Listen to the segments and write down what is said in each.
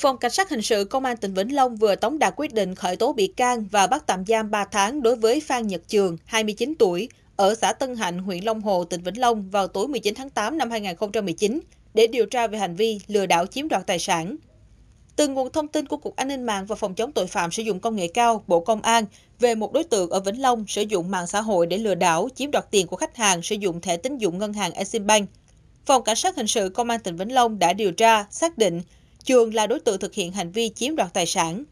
Phòng Cảnh sát Hình sự Công an tỉnh Vĩnh Long vừa tống đạt quyết định khởi tố bị can và bắt tạm giam 3 tháng đối với Phan Nhật Trường, 29 tuổi, ở xã Tân Hạnh, huyện Long Hồ, tỉnh Vĩnh Long vào tối 19 tháng 8 năm 2019 để điều tra về hành vi lừa đảo chiếm đoạt tài sản. Từ nguồn thông tin của Cục An ninh mạng và Phòng chống tội phạm sử dụng công nghệ cao, Bộ Công an về một đối tượng ở Vĩnh Long sử dụng mạng xã hội để lừa đảo chiếm đoạt tiền của khách hàng sử dụng thẻ tín dụng ngân hàng Eximbank. Phòng Cảnh sát Hình sự Công an tỉnh Vĩnh Long đã điều tra, xác định Trường là đối tượng thực hiện hành vi chiếm đoạt tài sản.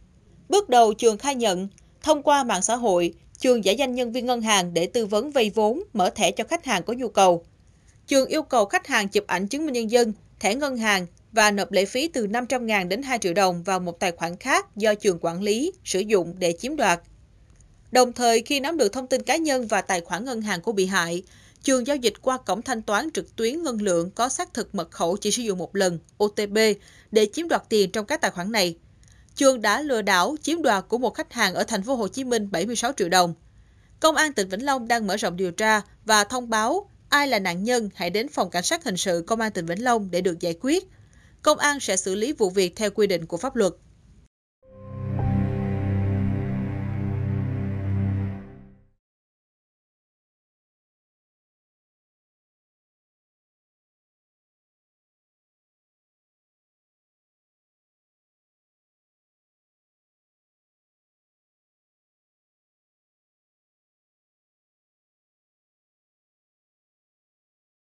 Bước đầu Trường khai nhận, thông qua mạng xã hội, Trường giả danh nhân viên ngân hàng để tư vấn vay vốn, mở thẻ cho khách hàng có nhu cầu. Trường yêu cầu khách hàng chụp ảnh chứng minh nhân dân, thẻ ngân hàng và nộp lệ phí từ 500.000 đến 2 triệu đồng vào một tài khoản khác do trường quản lý, sử dụng để chiếm đoạt. Đồng thời, khi nắm được thông tin cá nhân và tài khoản ngân hàng của bị hại, trường giao dịch qua cổng thanh toán trực tuyến ngân lượng có xác thực mật khẩu chỉ sử dụng một lần OTP để chiếm đoạt tiền trong các tài khoản này. Trường đã lừa đảo chiếm đoạt của một khách hàng ở thành phố Hồ Chí Minh 76 triệu đồng. Công an tỉnh Vĩnh Long đang mở rộng điều tra và thông báo ai là nạn nhân hãy đến phòng cảnh sát hình sự công an tỉnh Vĩnh Long để được giải quyết. Công an sẽ xử lý vụ việc theo quy định của pháp luật.